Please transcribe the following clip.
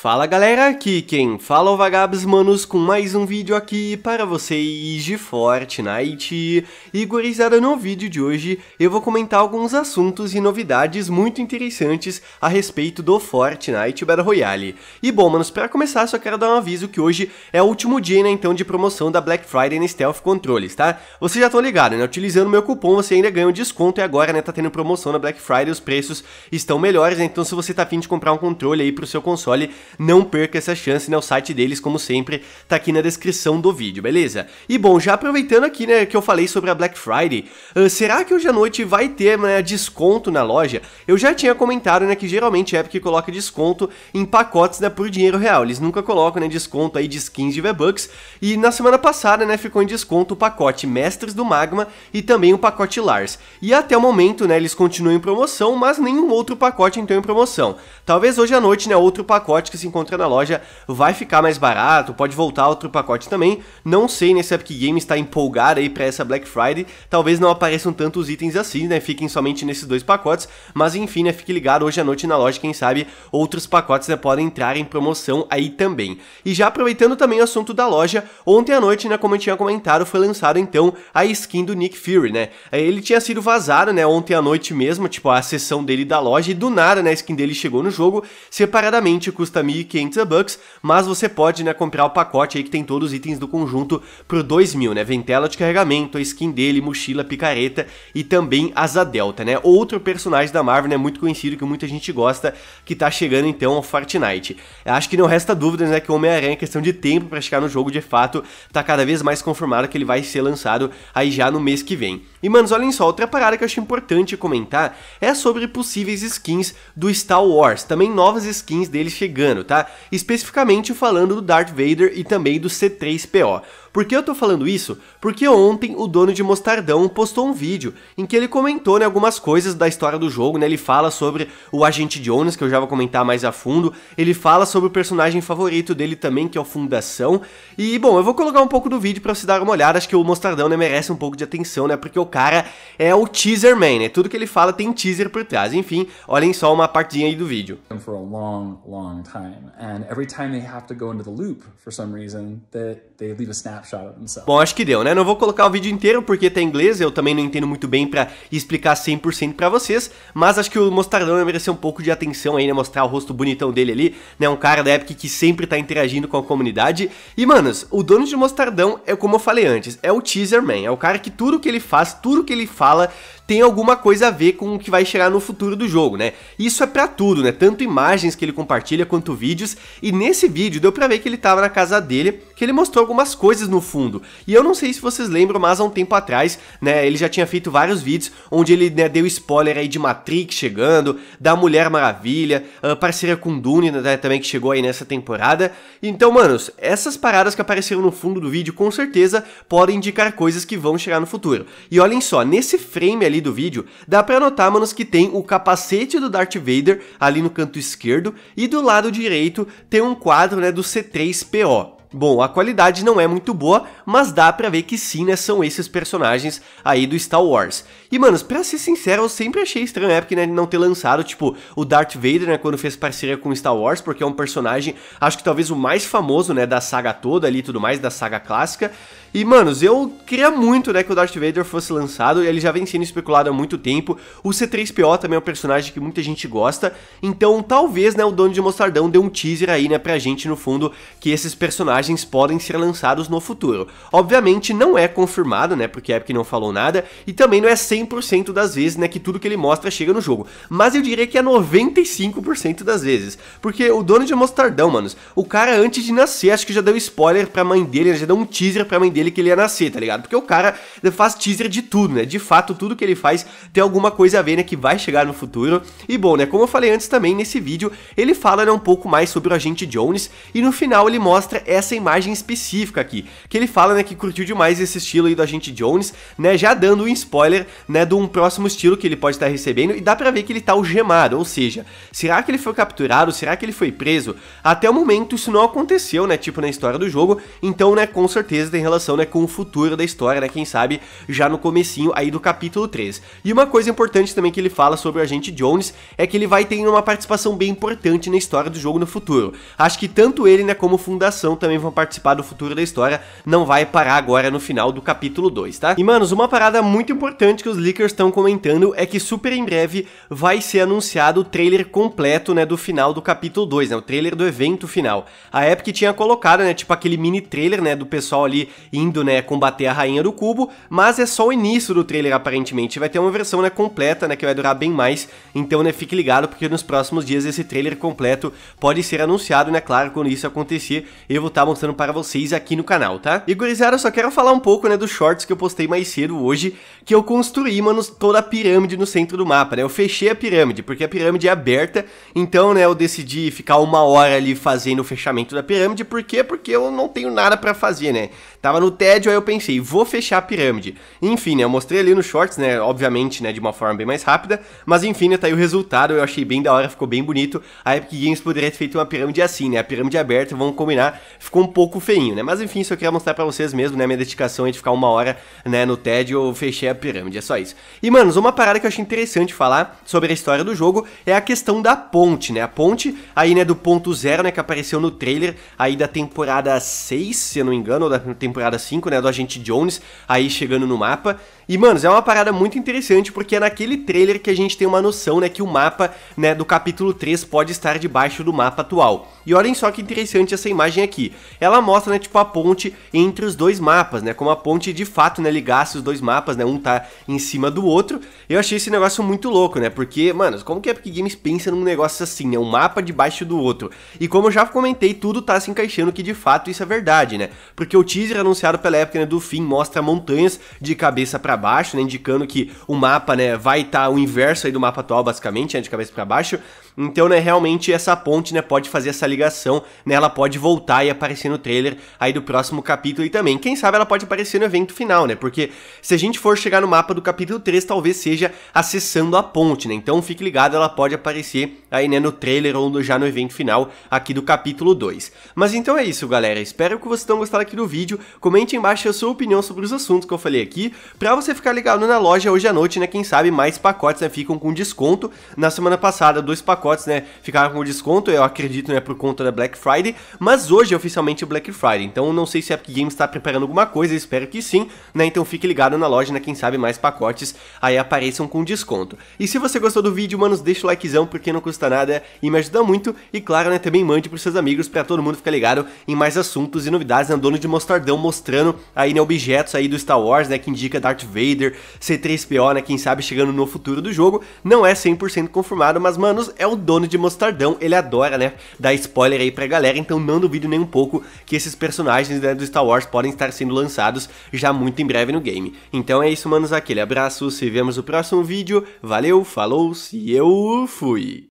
Fala galera, aqui quem fala é o Vagabos Manos com mais um vídeo aqui para vocês de Fortnite. E gurizada, no vídeo de hoje eu vou comentar alguns assuntos e novidades muito interessantes a respeito do Fortnite Battle Royale. E bom, manos, para começar só quero dar um aviso que hoje é o último dia, né, então, de promoção da Black Friday na Stealth Controles, tá? Vocês já estão ligados, né, utilizando meu cupom você ainda ganha um desconto e agora, né, tá tendo promoção na Black Friday, os preços estão melhores, né, então se você tá afim de comprar um controle aí pro seu console não perca essa chance, né? O site deles, como sempre, tá aqui na descrição do vídeo, beleza? E bom, já aproveitando aqui, né, que eu falei sobre a Black Friday, uh, será que hoje à noite vai ter né, desconto na loja? Eu já tinha comentado, né, que geralmente a é Epic coloca desconto em pacotes, né, por dinheiro real. Eles nunca colocam, né, desconto aí de skins de V-Bucks. E na semana passada, né, ficou em desconto o pacote Mestres do Magma e também o pacote Lars. E até o momento, né, eles continuam em promoção, mas nenhum outro pacote entrou em promoção. Talvez hoje à noite, né, outro pacote que se encontra na loja vai ficar mais barato, pode voltar outro pacote também. Não sei né, se a Epic Games está empolgada aí para essa Black Friday, talvez não apareçam tantos itens assim, né? Fiquem somente nesses dois pacotes, mas enfim, né? Fique ligado hoje à noite na loja, quem sabe outros pacotes né, podem entrar em promoção aí também. E já aproveitando também o assunto da loja, ontem à noite, né, como eu tinha comentado, foi lançado então a skin do Nick Fury, né? É, ele tinha sido vazado, né, ontem à noite mesmo, tipo a sessão dele da loja, e do nada, né, a skin dele chegou no jogo, separadamente custa 1.500 bucks, mas você pode, né, comprar o pacote aí que tem todos os itens do conjunto por 2.000, né, ventela de carregamento, a skin dele, mochila, picareta e também asa delta, né, outro personagem da Marvel, né, muito conhecido, que muita gente gosta, que tá chegando então ao é Fortnite. Eu acho que não resta dúvidas, né, que o Homem-Aranha, é questão de tempo pra chegar no jogo, de fato, tá cada vez mais confirmado que ele vai ser lançado aí já no mês que vem. E, manos, olhem só, outra parada que eu acho importante comentar é sobre possíveis skins do Star Wars, também novas skins dele chegando ano, tá? Especificamente falando do Darth Vader e também do C3PO. Por que eu tô falando isso? Porque ontem o dono de Mostardão postou um vídeo em que ele comentou né, algumas coisas da história do jogo, né? Ele fala sobre o agente Jones que eu já vou comentar mais a fundo, ele fala sobre o personagem favorito dele também, que é o Fundação. E bom, eu vou colocar um pouco do vídeo para você dar uma olhada, acho que o Mostardão né, merece um pouco de atenção, né? Porque o cara é o teaser man, né? Tudo que ele fala tem teaser por trás. Enfim, olhem só uma partinha aí do vídeo. For a long, long time time. And every time they have to go into the loop for some reason, they, they leave a snapshot of themselves. Bom, acho que deu, né? Não vou colocar o vídeo inteiro porque tá em inglês, eu também não entendo muito bem para explicar 100% para vocês, mas acho que o Mostardão merecer um pouco de atenção aí, né? Mostrar o rosto bonitão dele ali, né? Um cara da época que sempre tá interagindo com a comunidade. E, manos, o dono de Mostardão é como eu falei antes, é o teaser man, é o cara que tudo que ele faz, tudo que ele fala tem alguma coisa a ver com o que vai chegar no futuro do jogo, né? Isso é para tudo, né? Tanto imagens que ele compartilha quanto vídeos, e nesse vídeo deu pra ver que ele tava na casa dele, que ele mostrou algumas coisas no fundo. E eu não sei se vocês lembram, mas há um tempo atrás, né, ele já tinha feito vários vídeos onde ele né, deu spoiler aí de Matrix chegando, da Mulher Maravilha, ah, parceria com Dune né, também que chegou aí nessa temporada. Então, manos, essas paradas que apareceram no fundo do vídeo com certeza podem indicar coisas que vão chegar no futuro. E olhem só, nesse frame ali do vídeo, dá pra notar, manos, que tem o capacete do Darth Vader ali no canto esquerdo e do lado direito direito tem um quadro né, do C3PO. Bom, a qualidade não é muito boa, mas dá pra ver que sim, né, são esses personagens aí do Star Wars. E, manos, pra ser sincero, eu sempre achei estranho a época, né, de não ter lançado, tipo, o Darth Vader, né, quando fez parceria com Star Wars, porque é um personagem, acho que talvez o mais famoso, né, da saga toda ali e tudo mais, da saga clássica, e, manos, eu queria muito, né, que o Darth Vader fosse lançado, ele já vem sendo especulado há muito tempo. O C3PO também é um personagem que muita gente gosta, então talvez, né, o dono de Mostardão dê um teaser aí, né, pra gente no fundo que esses personagens podem ser lançados no futuro. Obviamente não é confirmado, né, porque a Epic não falou nada, e também não é 100% das vezes, né, que tudo que ele mostra chega no jogo, mas eu diria que é 95% das vezes, porque o dono de Mostardão, manos, o cara antes de nascer, acho que já deu spoiler pra mãe dele, já deu um teaser pra mãe dele dele que ele ia nascer, tá ligado? Porque o cara faz teaser de tudo, né? De fato, tudo que ele faz tem alguma coisa a ver, né? Que vai chegar no futuro. E bom, né? Como eu falei antes também nesse vídeo, ele fala né, um pouco mais sobre o agente Jones e no final ele mostra essa imagem específica aqui, que ele fala né, que curtiu demais esse estilo aí do agente Jones, né? Já dando um spoiler, né? De um próximo estilo que ele pode estar recebendo e dá pra ver que ele tá algemado, ou seja, será que ele foi capturado? Será que ele foi preso? Até o momento isso não aconteceu, né? Tipo na história do jogo, então, né? Com certeza tem relação né, com o futuro da história, né, quem sabe já no comecinho aí do capítulo 3. E uma coisa importante também que ele fala sobre o agente Jones é que ele vai ter uma participação bem importante na história do jogo no futuro. Acho que tanto ele né, como Fundação também vão participar do futuro da história, não vai parar agora no final do capítulo 2, tá? E manos, uma parada muito importante que os leakers estão comentando é que super em breve vai ser anunciado o trailer completo né, do final do capítulo 2, né, o trailer do evento final. A Epic tinha colocado né, tipo aquele mini trailer né, do pessoal ali indo, né, combater a Rainha do Cubo, mas é só o início do trailer, aparentemente. Vai ter uma versão, né, completa, né, que vai durar bem mais, então, né, fique ligado, porque nos próximos dias esse trailer completo pode ser anunciado, né, claro, quando isso acontecer, eu vou estar tá mostrando para vocês aqui no canal, tá? E, gurizada, eu só quero falar um pouco, né, dos shorts que eu postei mais cedo hoje, que eu construí, mano, toda a pirâmide no centro do mapa, né, eu fechei a pirâmide, porque a pirâmide é aberta, então, né, eu decidi ficar uma hora ali fazendo o fechamento da pirâmide, por quê? Porque eu não tenho nada para fazer, né? Tava no tédio, aí eu pensei, vou fechar a pirâmide. Enfim, né, eu mostrei ali nos shorts, né, obviamente, né, de uma forma bem mais rápida, mas enfim, né, tá aí o resultado, eu achei bem da hora, ficou bem bonito. A Epic Games poderia ter feito uma pirâmide assim, né, a pirâmide aberta, vamos combinar, ficou um pouco feinho, né, mas enfim, só queria mostrar pra vocês mesmo, né, minha dedicação é de ficar uma hora, né, no tédio, eu fechei a pirâmide, é só isso. E, manos, uma parada que eu achei interessante falar sobre a história do jogo é a questão da ponte, né, a ponte aí, né, do ponto zero, né, que apareceu no trailer aí da temporada 6, se eu não me engano, ou da temporada temporada 5, né? Do Agente Jones, aí chegando no mapa. E, manos, é uma parada muito interessante, porque é naquele trailer que a gente tem uma noção, né, que o mapa, né, do capítulo 3 pode estar debaixo do mapa atual. E olhem só que interessante essa imagem aqui. Ela mostra, né, tipo, a ponte entre os dois mapas, né, como a ponte de fato, né, ligasse os dois mapas, né, um tá em cima do outro. Eu achei esse negócio muito louco, né, porque, manos, como que a Epic Games pensa num negócio assim, né, um mapa debaixo do outro? E como eu já comentei, tudo tá se encaixando que de fato isso é verdade, né, porque o teaser anunciado pela época, né, do fim mostra montanhas de cabeça para baixo, né, indicando que o mapa né, vai estar tá o inverso aí do mapa atual, basicamente, né, de cabeça para baixo. Então, né, realmente essa ponte, né, pode fazer essa ligação, né, ela pode voltar e aparecer no trailer aí do próximo capítulo e também, quem sabe ela pode aparecer no evento final, né, porque se a gente for chegar no mapa do capítulo 3, talvez seja acessando a ponte, né, então fique ligado, ela pode aparecer aí, né, no trailer ou no, já no evento final aqui do capítulo 2. Mas então é isso, galera, espero que vocês tenham gostado aqui do vídeo, comente embaixo a sua opinião sobre os assuntos que eu falei aqui, pra você você ficar ligado na loja hoje à noite, né? Quem sabe mais pacotes né, ficam com desconto. Na semana passada, dois pacotes, né, ficaram com desconto, eu acredito, né, por conta da Black Friday, mas hoje é oficialmente Black Friday. Então não sei se a Epic Games está preparando alguma coisa, espero que sim, né? Então fique ligado na loja, né? Quem sabe mais pacotes aí apareçam com desconto. E se você gostou do vídeo, manos, deixa o likezão porque não custa nada e me ajuda muito. E claro, né, também mande pros seus amigos para todo mundo ficar ligado em mais assuntos e novidades, né? Dono de Mostardão mostrando aí, né, objetos aí do Star Wars, né, que indica Darth Vader Vader, C3PO, né, quem sabe chegando no futuro do jogo, não é 100% confirmado, mas manos, é o dono de Mostardão, ele adora, né, dar spoiler aí pra galera, então não duvido nem um pouco que esses personagens né, do Star Wars podem estar sendo lançados já muito em breve no game. Então é isso, manos, aquele abraço, se vemos no próximo vídeo, valeu, falou, se eu fui!